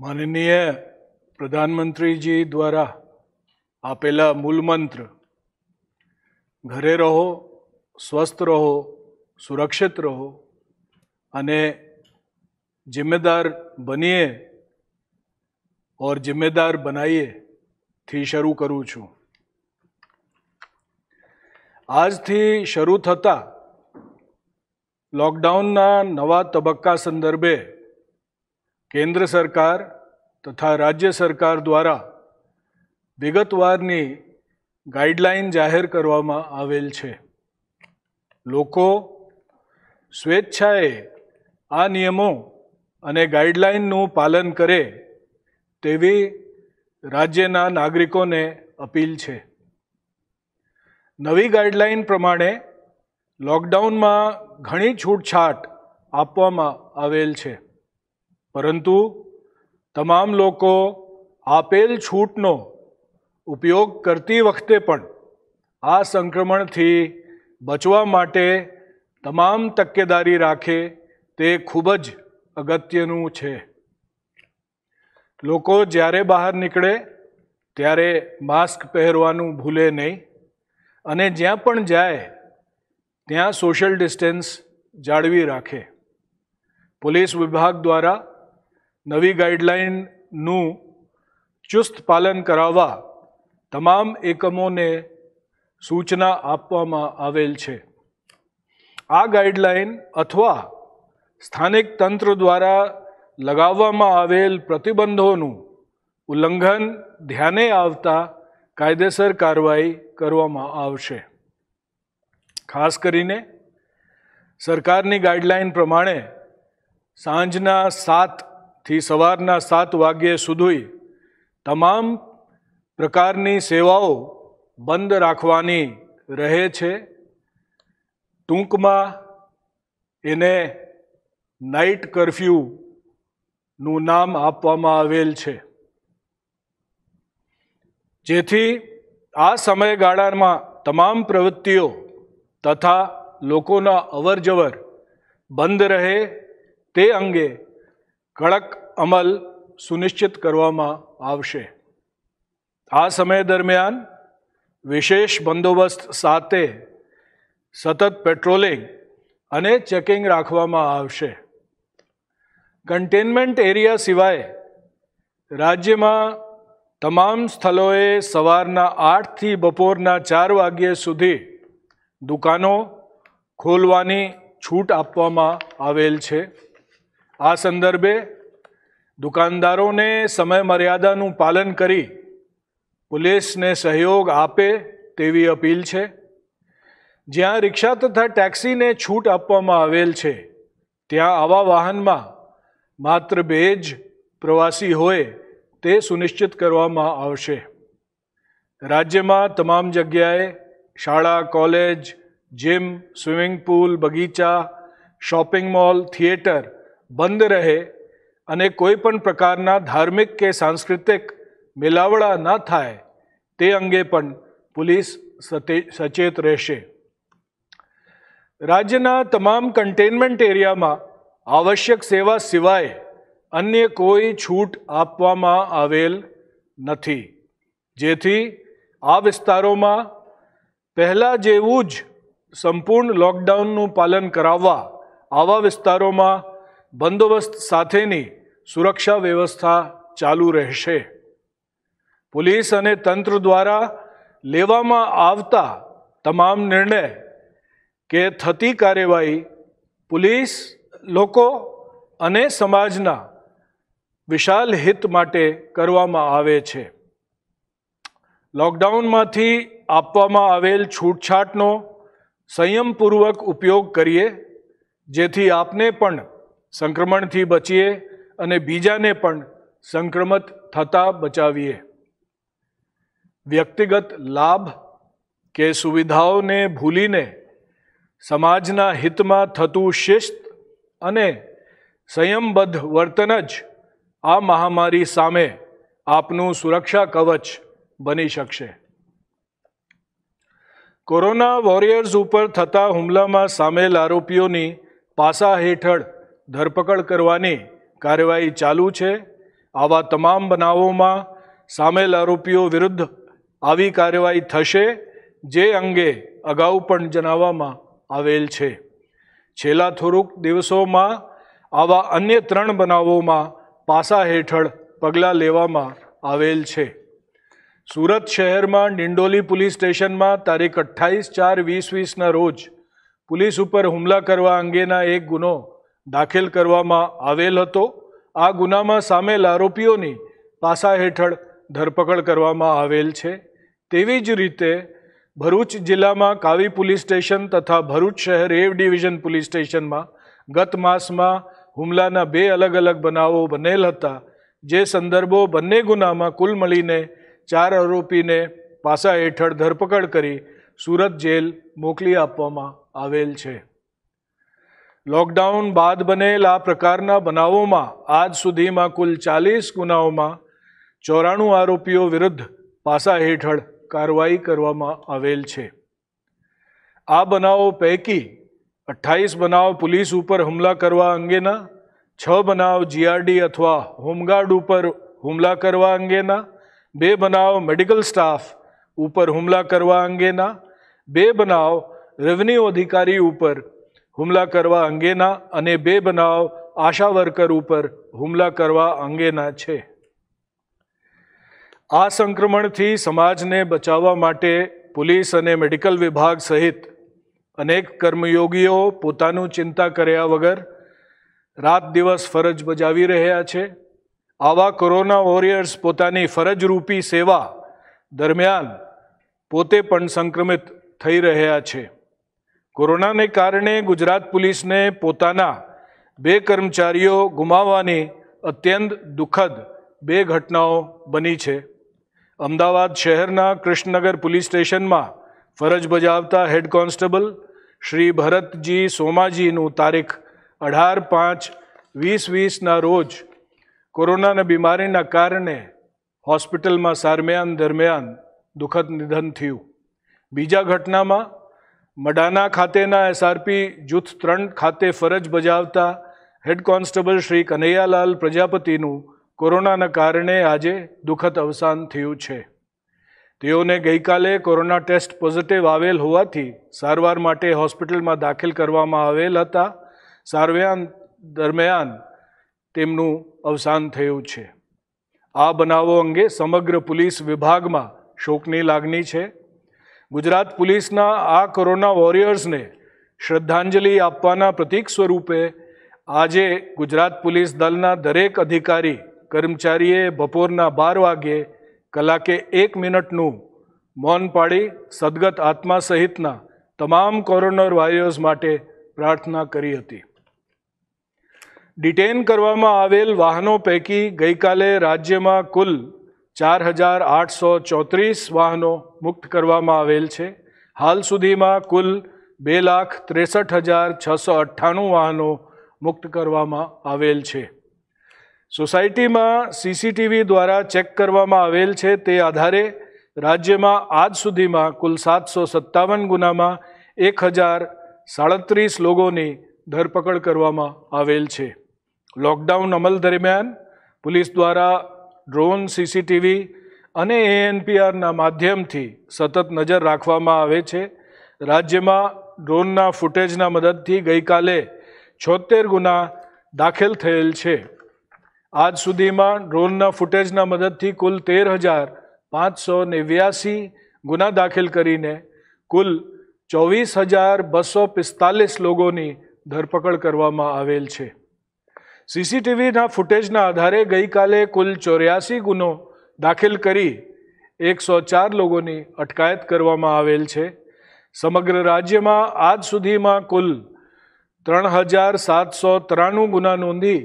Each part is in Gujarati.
માનનીય પ્રધાનમંત્રીજી દ્વારા આપેલા મૂલમંત્ર ઘરે રહો સ્વસ્થ રહો સુરક્ષિત રહો અને જિમ્મેદાર બનીએ ઓર જિમ્મેદાર બનાઈએ થી શરૂ કરું છું આજથી શરૂ થતા લોકડાઉનના નવા તબક્કા સંદર્ભે કેન્દ્ર સરકાર તથા રાજ્ય સરકાર દ્વારા વિગતવારની ગાઈડલાઈન જાહેર કરવામાં આવેલ છે લોકો સ્વેચ્છાએ આ નિયમો અને ગાઈડલાઈનનું પાલન કરે તેવી રાજ્યના નાગરિકોને અપીલ છે નવી ગાઈડલાઈન પ્રમાણે લોકડાઉનમાં ઘણી છૂટછાટ આપવામાં આવેલ છે પરંતુ તમામ લોકો આપેલ છૂટનો ઉપયોગ કરતી વખતે પણ આ સંક્રમણથી બચવા માટે તમામ તકેદારી રાખે તે ખૂબ જ અગત્યનું છે લોકો જ્યારે બહાર નીકળે ત્યારે માસ્ક પહેરવાનું ભૂલે નહીં અને જ્યાં પણ જાય ત્યાં સોશિયલ ડિસ્ટન્સ જાળવી રાખે પોલીસ વિભાગ દ્વારા નવી ગાઈડલાઇનનું ચુસ્ત પાલન કરાવવા તમામ એકમોને સૂચના આપવામાં આવેલ છે આ ગાઈડલાઇન અથવા સ્થાનિક તંત્ર દ્વારા લગાવવામાં આવેલ પ્રતિબંધોનું ઉલ્લંઘન ધ્યાને આવતા કાયદેસર કાર્યવાહી કરવામાં આવશે ખાસ કરીને સરકારની ગાઈડલાઇન પ્રમાણે સાંજના સાત થી સવારના સાત વાગ્યે સુધી તમામ પ્રકારની સેવાઓ બંધ રાખવાની રહે છે ટૂંકમાં એને નાઇટ કરફ્યુનું નામ આપવામાં આવેલ છે જેથી આ સમયગાળામાં તમામ પ્રવૃત્તિઓ તથા લોકોના અવરજવર બંધ રહે તે અંગે કડક અમલ સુનિશ્ચિત કરવામાં આવશે આ સમય દરમિયાન વિશેષ બંદોબસ્ત સાથે સતત પેટ્રોલિંગ અને ચેકિંગ રાખવામાં આવશે કન્ટેનમેન્ટ એરિયા સિવાય રાજ્યમાં તમામ સ્થળોએ સવારના આઠથી બપોરના ચાર વાગ્યે સુધી દુકાનો ખોલવાની છૂટ આપવામાં આવેલ છે આ સંદર્ભે દુકાનદારોને સમય મર્યાદાનું પાલન કરી પોલીસને સહયોગ આપે તેવી અપીલ છે જ્યાં રિક્ષા તથા ટેક્સીને છૂટ આપવામાં આવેલ છે ત્યાં આવા વાહનમાં માત્ર બે જ પ્રવાસી હોય તે સુનિશ્ચિત કરવામાં આવશે રાજ્યમાં તમામ જગ્યાએ શાળા કોલેજ જિમ સ્વિમિંગ પૂલ બગીચા શોપિંગ મોલ થિયેટર બંધ રહે અને કોઈ પણ પ્રકારના ધાર્મિક કે સાંસ્કૃતિક મેલાવડા ન થાય તે અંગે પણ પોલીસ સચેત રહેશે રાજ્યના તમામ કન્ટેનમેન્ટ એરિયામાં આવશ્યક સેવા સિવાય અન્ય કોઈ છૂટ આપવામાં આવેલ નથી જેથી આ વિસ્તારોમાં પહેલાં જેવું જ સંપૂર્ણ લોકડાઉનનું પાલન કરાવવા આવા વિસ્તારોમાં બંદોબસ્ત સાથેની સુરક્ષા વ્યવસ્થા ચાલુ રહેશે પોલીસ અને તંત્ર દ્વારા લેવામાં આવતા તમામ નિર્ણય કે થતી કાર્યવાહી પોલીસ લોકો અને સમાજના વિશાલ હિત માટે કરવામાં આવે છે લોકડાઉનમાંથી આપવામાં આવેલ છૂટછાટનો સંયમપૂર્વક ઉપયોગ કરીએ જેથી આપને પણ સંક્રમણથી બચીએ અને બીજાને પણ સંક્રમિત થતાં બચાવીએ વ્યક્તિગત લાભ કે સુવિધાઓને ભૂલીને સમાજના હિતમાં થતું શિસ્ત અને સંયમબદ્ધ વર્તન જ આ મહામારી સામે આપનું સુરક્ષા કવચ બની શકશે કોરોના વોરિયર્સ ઉપર થતા હુમલામાં સામેલ આરોપીઓની પાસા હેઠળ ધરપકડ કરવાની કાર્યવાહી ચાલુ છે આવા તમામ બનાવોમાં સામેલ આરોપીઓ વિરુદ્ધ આવી કાર્યવાહી થશે જે અંગે અગાઉ પણ જણાવવામાં આવેલ છે છેલ્લા થોડુંક દિવસોમાં આવા અન્ય ત્રણ બનાવોમાં પાસા હેઠળ પગલાં લેવામાં આવેલ છે સુરત શહેરમાં ડિંડોલી પોલીસ સ્ટેશનમાં તારીખ અઠ્ઠાવીસ ચાર વીસ વીસના રોજ પોલીસ ઉપર હુમલા કરવા અંગેના એક ગુનો દાખલ કરવામાં આવેલ હતો આ ગુનામાં સામેલ આરોપીઓની પાસા હેઠળ ધરપકડ કરવામાં આવેલ છે તેવી જ રીતે ભરૂચ જિલ્લામાં કાવી પોલીસ સ્ટેશન તથા ભરૂચ શહેર એવ ડિવિઝન પોલીસ સ્ટેશનમાં ગત માસમાં હુમલાના બે અલગ અલગ બનાવો બનેલ હતા જે સંદર્ભો બંને ગુનામાં કુલ મળીને ચાર આરોપીને પાસા હેઠળ ધરપકડ કરી સુરત જેલ મોકલી આપવામાં આવેલ છે લોકડાઉન બાદ બનેલા પ્રકારના બનાવોમાં આજ સુધીમાં કુલ ચાલીસ ગુનાઓમાં ચોરાણું આરોપીઓ વિરુદ્ધ પાસા હેઠળ કાર્યવાહી કરવામાં આવેલ છે આ બનાવો પૈકી અઠ્ઠાવીસ બનાવ પોલીસ ઉપર હુમલા કરવા અંગેના છ બનાવ જીઆરડી અથવા હોમગાર્ડ ઉપર હુમલા કરવા અંગેના બે બનાવ મેડિકલ સ્ટાફ ઉપર હુમલા કરવા અંગેના બે બનાવ રેવન્યુ અધિકારી ઉપર હુમલા કરવા અંગેના અને બે બનાવ આશા વર્કર ઉપર હુમલા કરવા અંગેના છે આ સંક્રમણથી સમાજને બચાવવા માટે પોલીસ અને મેડિકલ વિભાગ સહિત અનેક કર્મયોગીઓ પોતાનું ચિંતા કર્યા વગર રાત દિવસ ફરજ બજાવી રહ્યા છે આવા કોરોના વોરિયર્સ પોતાની ફરજરૂપી સેવા દરમિયાન પોતે પણ સંક્રમિત થઈ રહ્યા છે કોરોનાને કારણે ગુજરાત પોલીસને પોતાના બે કર્મચારીઓ ગુમાવવાની અત્યંત દુઃખદ બે ઘટનાઓ બની છે અમદાવાદ શહેરના કૃષ્ણનગર પોલીસ સ્ટેશનમાં ફરજ બજાવતા હેડ કોન્સ્ટેબલ શ્રી ભરતજી સોમાજીનું તારીખ અઢાર પાંચ વીસ વીસના રોજ કોરોનાના બીમારીના કારણે હોસ્પિટલમાં સારમેયાન દરમિયાન દુઃખદ નિધન થયું બીજા ઘટનામાં મડાના ખાતેના એસઆરપી જૂથ ત્રણ ખાતે ફરજ બજાવતા હેડ કોન્સ્ટેબલ શ્રી કનૈયાલાલ પ્રજાપતિનું કોરોનાના કારણે આજે દુઃખદ અવસાન થયું છે તેઓને ગઈકાલે કોરોના ટેસ્ટ પોઝિટિવ આવેલ હોવાથી સારવાર માટે હોસ્પિટલમાં દાખલ કરવામાં આવેલ હતા સારવાર દરમિયાન તેમનું અવસાન થયું છે આ બનાવો અંગે સમગ્ર પોલીસ વિભાગમાં શોકની લાગણી છે ગુજરાત પોલીસના આ કોરોના વોરિયર્સને શ્રદ્ધાંજલિ આપવાના પ્રતીક સ્વરૂપે આજે ગુજરાત પોલીસ દળના દરેક અધિકારી કર્મચારીએ બપોરના બાર વાગ્યે કલાકે એક મિનિટનું મૌન પાડી સદગત આત્મા સહિતના તમામ કોરોના વોરિયર્સ માટે પ્રાર્થના કરી હતી ડિટેન કરવામાં આવેલ વાહનો પૈકી ગઈકાલે રાજ્યમાં કુલ ચાર હજાર આઠસો ચોત્રીસ વાહનો મુક્ત કરવામાં આવેલ છે હાલ સુધીમાં કુલ બે લાખ ત્રેસઠ હજાર છસો અઠ્ઠાણું વાહનો મુક્ત કરવામાં આવેલ છે સોસાયટીમાં સીસીટીવી દ્વારા ચેક કરવામાં આવેલ છે તે આધારે રાજ્યમાં આજ સુધીમાં કુલ સાતસો સત્તાવન ગુનામાં એક હજાર સાડત્રીસ લોકોની ધરપકડ કરવામાં આવેલ છે લોકડાઉન અમલ દરમિયાન પોલીસ દ્વારા ડ્રોન સીસીટીવી અને એએનપીઆરના માધ્યમથી સતત નજર રાખવામાં આવે છે રાજ્યમાં ડ્રોનના ફૂટેજના મદદથી ગઈકાલે છોતેર ગુના દાખલ થયેલ છે આજ સુધીમાં ડ્રોનના ફૂટેજના મદદથી કુલ તેર હજાર પાંચસો નેવ્યાસી ગુના દાખલ કરીને કુલ ચોવીસ હજાર બસો પિસ્તાલીસ લોકોની ધરપકડ કરવામાં આવેલ છે સીસીટીવીના ફૂટેજના આધારે ગઈકાલે કુલ ચોર્યાસી ગુનો દાખલ કરી એકસો ચાર લોકોની અટકાયત કરવામાં આવેલ છે સમગ્ર રાજ્યમાં આજ સુધીમાં કુલ ત્રણ હજાર સાતસો ત્રાણું ગુના નોંધી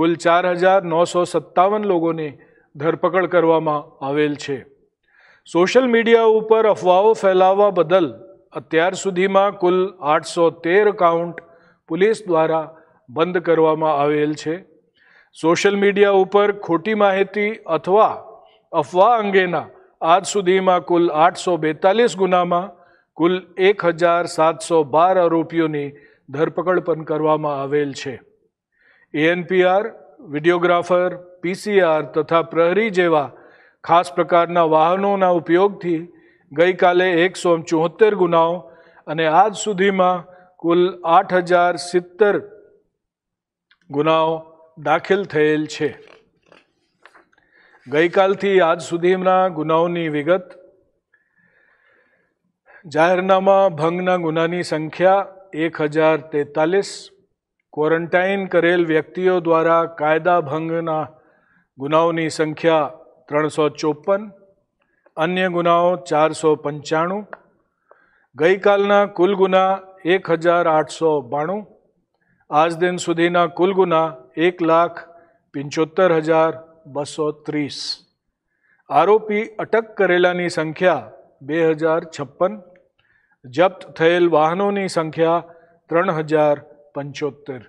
કુલ ચાર હજાર નવસો સત્તાવન લોકોની ધરપકડ કરવામાં આવેલ છે સોશિયલ મીડિયા ઉપર અફવાઓ ફેલાવવા બદલ અત્યાર સુધીમાં કુલ આઠસો તેર કાઉન્ટ પોલીસ દ્વારા બંધ કરવામાં આવેલ છે સોશિયલ મીડિયા ઉપર ખોટી માહિતી અથવા અફવા અંગેના આજ સુધીમાં કુલ આઠસો બેતાલીસ ગુનામાં કુલ એક હજાર સાતસો બાર આરોપીઓની ધરપકડ પણ કરવામાં આવેલ છે એએનપીઆર વિડીયોગ્રાફર પીસીઆર તથા પ્રહરી જેવા ખાસ પ્રકારના વાહનોના ઉપયોગથી ગઈકાલે એકસો ચોહત્તર ગુનાઓ અને આજ સુધીમાં કુલ આઠ હજાર સિત્તેર ગુનાઓ દાખલ થયેલ છે ગઈકાલથી આજ સુધીના ગુનાઓની વિગત જાહેરનામા ભંગના ગુનાની સંખ્યા એક હજાર તેતાલીસ ક્વોરન્ટાઇન કરેલ વ્યક્તિઓ દ્વારા કાયદા ભંગના ગુનાઓની સંખ્યા ત્રણસો ચોપન અન્ય ગુનાઓ ચારસો પંચાણું ગઈકાલના કુલ ગુના એક હજાર આઠસો બાણું આજ દિન સુધીના કુલ ગુના એક લાખ પંચોતેર હજાર બસો ત્રીસ આરોપી અટક કરેલાની સંખ્યા બે હજાર છપ્પન જપ્ત થયેલ વાહનોની સંખ્યા ત્રણ હજાર પંચોતેર